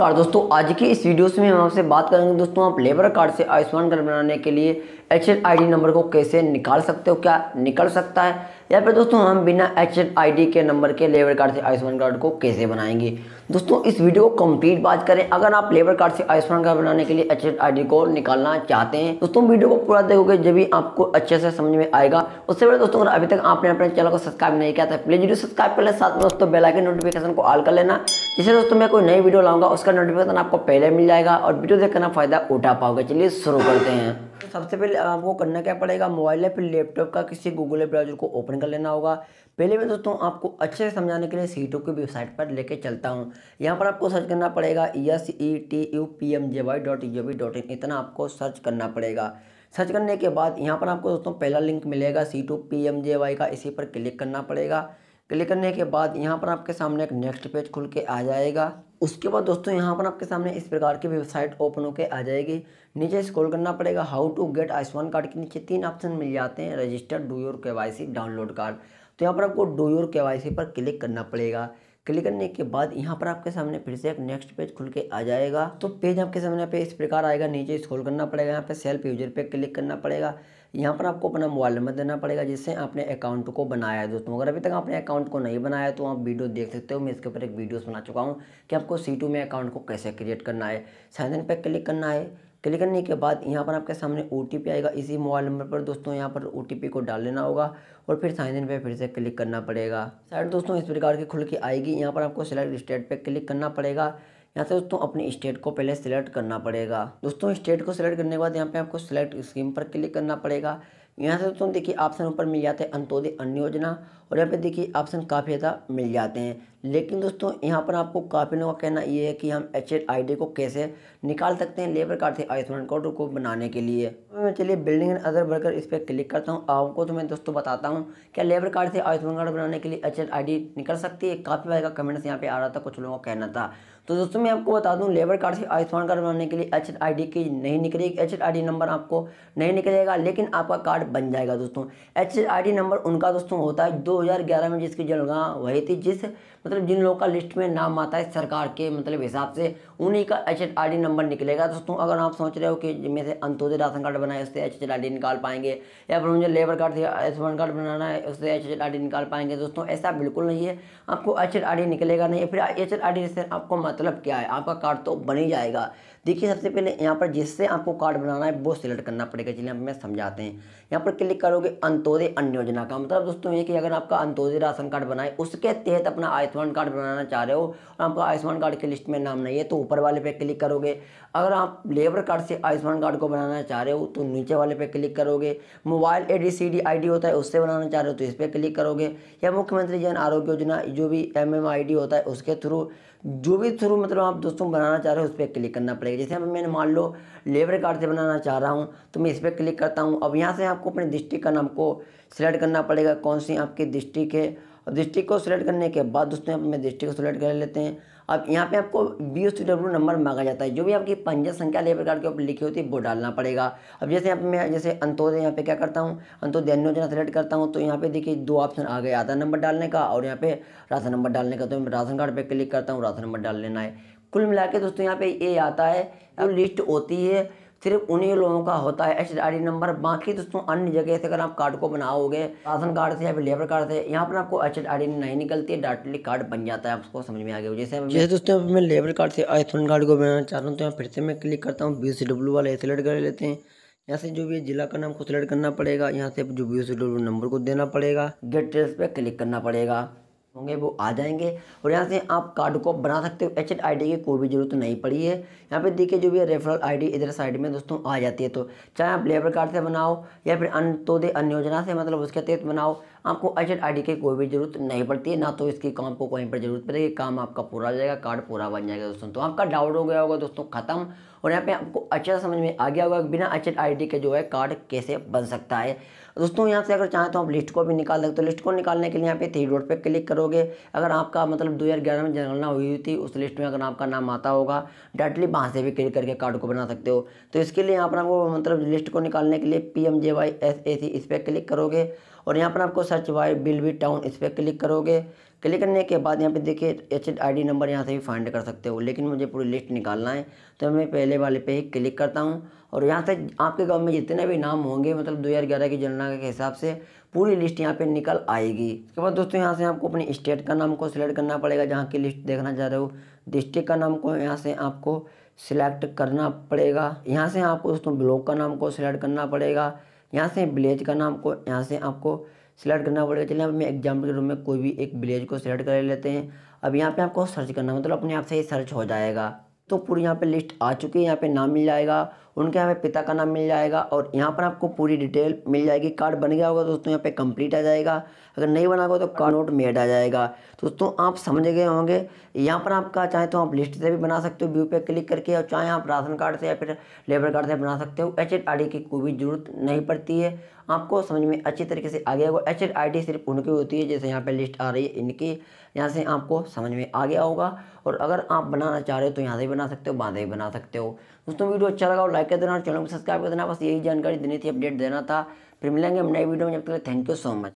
नमस्कार दोस्तों आज की इस वीडियो में हम आपसे बात करेंगे दोस्तों आप लेबर कार्ड से आयुष्मान कार्ड बनाने के लिए एच आई नंबर को कैसे निकाल सकते हो क्या निकल सकता है या फिर दोस्तों हम बिना एच आई के नंबर के लेबर कार्ड से आयुष्मान कार्ड को कैसे बनाएंगे दोस्तों इस वीडियो को कंप्लीट बात करें अगर आप लेबर कार्ड से आयुष्मान कार्ड बनाने के लिए एच आई को निकालना चाहते हैं दोस्तों वीडियो को पूरा देखोगे जब भी आपको अच्छे से समझ में आएगा उससे पहले दोस्तों अगर अभी तक आपने अपने चैनल को सब्सक्राइब नहीं किया था प्लीज वीडियो सब्सक्राइब कर ले साथ में दोस्तों बेलाइकन नोटिफिकेशन को ऑल कर लेना जिससे दोस्तों मैं कोई नई वीडियो लाऊंगा उसका नोटिफिकेशन आपको पहले मिल जाएगा और वीडियो देखना फायदा उठा पाओगे चलिए शुरू करते हैं तो सबसे पहले आपको करना क्या पड़ेगा मोबाइल या फिर लैपटॉप का किसी गूगल ब्राउजर को ओपन कर लेना होगा पहले मैं दोस्तों आपको अच्छे से समझाने के लिए सी टू की वेबसाइट पर लेके चलता हूँ यहाँ पर आपको सर्च करना पड़ेगा S E T U P M J Y dot U V dot in इतना आपको सर्च करना पड़ेगा सर्च करने के बाद यहाँ पर आपको दोस्तों पहला लिंक मिलेगा C two P M J Y का इसी पर क्लिक करना पड़ेगा क्लिक करने के बाद यहाँ पर आपके सामने एक नेक्स्ट पेज खुल के आ जाएगा उसके बाद दोस्तों यहाँ पर आपके सामने इस प्रकार की वेबसाइट ओपन होकर आ जाएगी नीचे स्क्रॉल करना पड़ेगा how to get Ayushman card के नीचे तीन ऑप्शन मिल जाते हैं register do your K download card तो यहाँ पर आपको डू योर के पर क्लिक करना पड़ेगा क्लिक करने के बाद यहाँ पर आपके सामने फिर से एक नेक्स्ट पेज खुल के आ जाएगा तो पेज आपके सामने पे इस प्रकार आएगा नीचे स्क्रॉल करना पड़ेगा यहाँ पे सेल्फ यूजर पे क्लिक करना पड़ेगा यहाँ पर आपको अपना मोबाइल नंबर देना पड़ेगा जिससे आपने अकाउंट को बनाया है दोस्तों अगर अभी तक आपने अकाउंट को नहीं बनाया तो आप वीडियो देख सकते हो मैं इसके ऊपर एक वीडियो बना चुका हूँ कि आपको सी में अकाउंट को कैसे क्रिएट करना है साइन इन पर क्लिक करना है क्लिक करने के बाद यहाँ पर आपके सामने ओ आएगा इसी मोबाइल नंबर पर दोस्तों यहाँ पर ओ को डाल लेना होगा और फिर साइन इन पे फिर से क्लिक करना पड़ेगा साइट दोस्तों इस प्रकार की खुल के आएगी यहाँ पर आपको सिलेक्ट स्टेट पर क्लिक करना पड़ेगा यहाँ से दोस्तों अपने स्टेट को पहले सिलेक्ट करना पड़ेगा दोस्तों स्टेट को सिलेक्ट करने के बाद यहाँ पर आपको सिलेक्ट स्कीम पर क्लिक करना पड़ेगा यहाँ से दोस्तों देखिए ऑप्शन ऊपर मिल जाते हैं अंत्योदय अन्न योजना और यहाँ पे देखिए ऑप्शन काफ़ी ज़्यादा मिल जाते हैं लेकिन दोस्तों यहाँ पर आपको काफ़ी लोगों का कहना ये है कि हम एच एड आई डी को कैसे निकाल सकते हैं लेबर कार्ड से आयुष्मान कार्ड को बनाने के लिए मैं चलिए बिल्डिंग एंड अदर वर्कर इस पर क्लिक करता हूँ आपको तो मैं दोस्तों बताता हूँ क्या लेबर कार्ड से आयुष्मान कार्ड बनाने के लिए एच एड आई डी निकल सकती है काफ़ी बार का कमेंट्स यहाँ पर आ रहा था कुछ लोगों का कहना था तो दोस्तों मैं आपको बता दूं लेबर कार्ड से आयुष्मान कार्ड बनाने के लिए एच आई डी की नहीं निकलेगी एच आई डी नंबर आपको नहीं निकलेगा लेकिन आपका कार्ड बन जाएगा दोस्तों एच आई डी नंबर उनका दोस्तों होता है 2011 में जिसकी जनगणना वही थी जिस मतलब जिन लोगों का लिस्ट में नाम आता है सरकार के मतलब हिसाब से उन्हीं का एच आई डी नंबर निकलेगा दोस्तों अगर आप सोच रहे हो कि जिनमें से अंतोदय राशन कार्ड बनाए उससे एच आई डी निकाल पाएंगे या फिर मुझे लेबर कार्ड से आयुष्मान कार्ड बनाना है उससे एच आई डी निकाल पाएंगे दोस्तों ऐसा बिल्कुल नहीं है आपको एच आई डी निकलेगा नहीं फिर एच आई डी से आपको मतलब क्या है आपका कार्ड तो बन ही जाएगा देखिए सबसे पहले यहाँ पर जिससे आपको कार्ड बनाना है वो सिलेक्ट करना पड़ेगा चलिए मैं समझाते हैं यहाँ पर क्लिक करोगे अंतोदय अन्य योजना का मतलब दोस्तों ये कि अगर आपका अंतोदय राशन कार्ड बनाए उसके तहत अपना आयुष्मान कार्ड बनाना चाह रहे हो और आपका आयुष्मान कार्ड की लिस्ट में नाम नहीं है तो ऊपर वाले पे क्लिक करोगे अगर आप लेबर कार्ड से आयुष्मान कार्ड को बनाना चाह रहे हो तो नीचे वाले पे क्लिक करोगे mobile A D C D I D होता है उससे बनाना चाह रहे हो तो इस पर क्लिक करोगे या मुख्यमंत्री जन आरोग्य योजना जो भी एम एम आई डी होता है उसके थ्रू जो भी थ्रू मतलब आप दोस्तों बनाना चाह रहे हो उस पर क्लिक करना पड़ेगा जैसे अब मैंने मान लो लेबर कार्ड से बनाना चाह रहा हूँ तो मैं इस पर क्लिक करता हूँ अब यहाँ से आपको अपने डिस्ट्रिक्ट का नाम को सिलेक्ट करना पड़ेगा कौन सी आपकी डिस्ट्रिक्ट है और डिस्ट्रिक्ट को सिलेक्ट करने के बाद दोस्तों आप मैं डिस्ट्रिक्ट को सिलेक्ट कर लेते हैं अब यहाँ पे आपको बी एस डब्ल्यू नंबर मांगा जाता है जो भी आपकी पंजा संख्या लेबर कार्ड के ऊपर लिखी होती है वो डालना पड़ेगा अब जैसे यहाँ मैं जैसे अंतोदय यहाँ पे क्या करता हूँ अंतोदय अन्य योजना सेलेक्ट करता हूँ तो यहाँ पे देखिए दो ऑप्शन आ गए आधार नंबर डालने का और यहाँ पे राशन नंबर डालने का तो मैं राशन कार्ड पर क्लिक करता हूँ राशन नंबर डाल लेना है कुल मिला के दोस्तों यहाँ पे ए आता है अब लिस्ट होती है सिर्फ उन्हीं लोगों का होता है एच आई डी नंबर बाकी दोस्तों अन्य जगह से अगर आप कार्ड को बनाओगे राशन कार्ड से या फिर लेबर कार्ड से यहाँ पर आपको एच आई डी नहीं निकलती है डायरेक्टली कार्ड बन जाता है आपको समझ में आ गया जैसे जैसे दोस्तों मैं लेबर कार्ड से आयुष्मान कार्ड को बनाना चाह रहा हूँ तो यहाँ फिर से मैं क्लिक करता हूँ बी सी डब्ल्यू वाले सिलेक्ट कर लेते हैं यहाँ से जो भी जिला का नाम को सिलेक्ट करना पड़ेगा यहाँ से जो बी सी डब्ल्यू नंबर को देना पड़ेगा गेट ट्रेस पर क्लिक करना पड़ेगा होंगे वो आ जाएंगे और यहाँ से आप कार्ड को बना सकते हो एच आई डी की कोई भी जरूरत नहीं पड़ी है यहाँ पे देखिए जो भी रेफरल आईडी इधर साइड में दोस्तों आ जाती है तो चाहे आप लेबर कार्ड से बनाओ या फिर अंतोदय अन्य योजना से मतलब उसके तहत बनाओ आपको एच आई डी की कोई भी जरूरत नहीं पड़ती है ना तो इसकी काम को कहीं पर जरूरत पड़ेगी काम आपका पूरा हो जाएगा कार्ड पूरा बन जाएगा दोस्तों तो आपका डाउट हो गया होगा दोस्तों खत्म और यहाँ पे आपको अच्छा समझ में आ गया होगा बिना आई आईडी के जो है कार्ड कैसे बन सकता है दोस्तों यहाँ से अगर चाहें तो आप लिस्ट को भी निकाल सकते हो तो लिस्ट को निकालने के लिए यहाँ पे थ्री डॉट पे क्लिक करोगे अगर आपका मतलब दो हज़ार ग्यारह में जनगणना हुई थी उस लिस्ट में अगर आपका नाम आता होगा डायरेक्टली वहाँ से भी क्लिक करके कार्ड को बना सकते हो तो इसके लिए यहाँ पर आपको मतलब लिस्ट को निकालने के लिए P M J Y S A C इस पर क्लिक करोगे और यहाँ पर आपको सर्च वाई बिल बी टाउन इस पर क्लिक करोगे क्लिक करने के बाद यहाँ पे देखिए एच आई नंबर यहाँ से भी फाइंड कर सकते हो लेकिन मुझे पूरी लिस्ट निकालना है तो मैं पहले वाले पे ही क्लिक करता हूँ और यहाँ से आपके गांव में जितने भी नाम होंगे मतलब 2011 की जनगणना के हिसाब से पूरी लिस्ट यहाँ पे निकल आएगी उसके बाद दोस्तों यहाँ से आपको अपने स्टेट का नाम को सिलेक्ट करना पड़ेगा जहाँ की लिस्ट देखना चाह रहे हो डिस्ट्रिक्ट का नाम को यहाँ से आपको सिलेक्ट करना पड़ेगा यहाँ से आपको दोस्तों ब्लॉक का नाम को सिलेक्ट करना पड़ेगा यहाँ से विलेज का नाम को यहाँ से आपको सिलेक्ट करना पड़ेगा चलिए हम एग्जाम्पल के रूप में कोई भी एक विलेज को सिलेक्ट कर लेते हैं अब यहाँ पे आपको सर्च करना मतलब अपने आप से ही सर्च हो जाएगा तो पूरी यहाँ पे लिस्ट आ चुकी है यहाँ पे नाम मिल जाएगा उनके यहाँ पे पिता का नाम मिल जाएगा और यहाँ पर आपको पूरी डिटेल मिल जाएगी कार्ड बन गया होगा दोस्तों यहाँ पे कंप्लीट आ जाएगा अगर नहीं बना होगा तो कार्ड नोट मेड आ जाएगा दोस्तों आप समझ गए होंगे यहाँ पर आपका चाहे तो आप लिस्ट से भी बना सकते हो व्यू पे क्लिक करके और चाहे आप राशन कार्ड से या फिर लेबर कार्ड से बना सकते हो एच एड की कोई भी जरूरत नहीं पड़ती है आपको समझ में अच्छी तरीके से आ गया होगा एच एड सिर्फ उनकी होती है जैसे यहाँ पर लिस्ट आ रही है इनकी यहाँ से आपको समझ में आ गया होगा और अगर आप बनाना चाह रहे हो तो यहाँ से भी बना सकते हो बाँधे भी बना सकते हो दोस्तों वीडियो अच्छा लगा लाइक लाइक कर देना और चैनल को सब्सक्राइब कर देना बस यही जानकारी देनी थी अपडेट देना था फिर मिलेंगे हम नए वीडियो में जब तक थैंक यू सो मच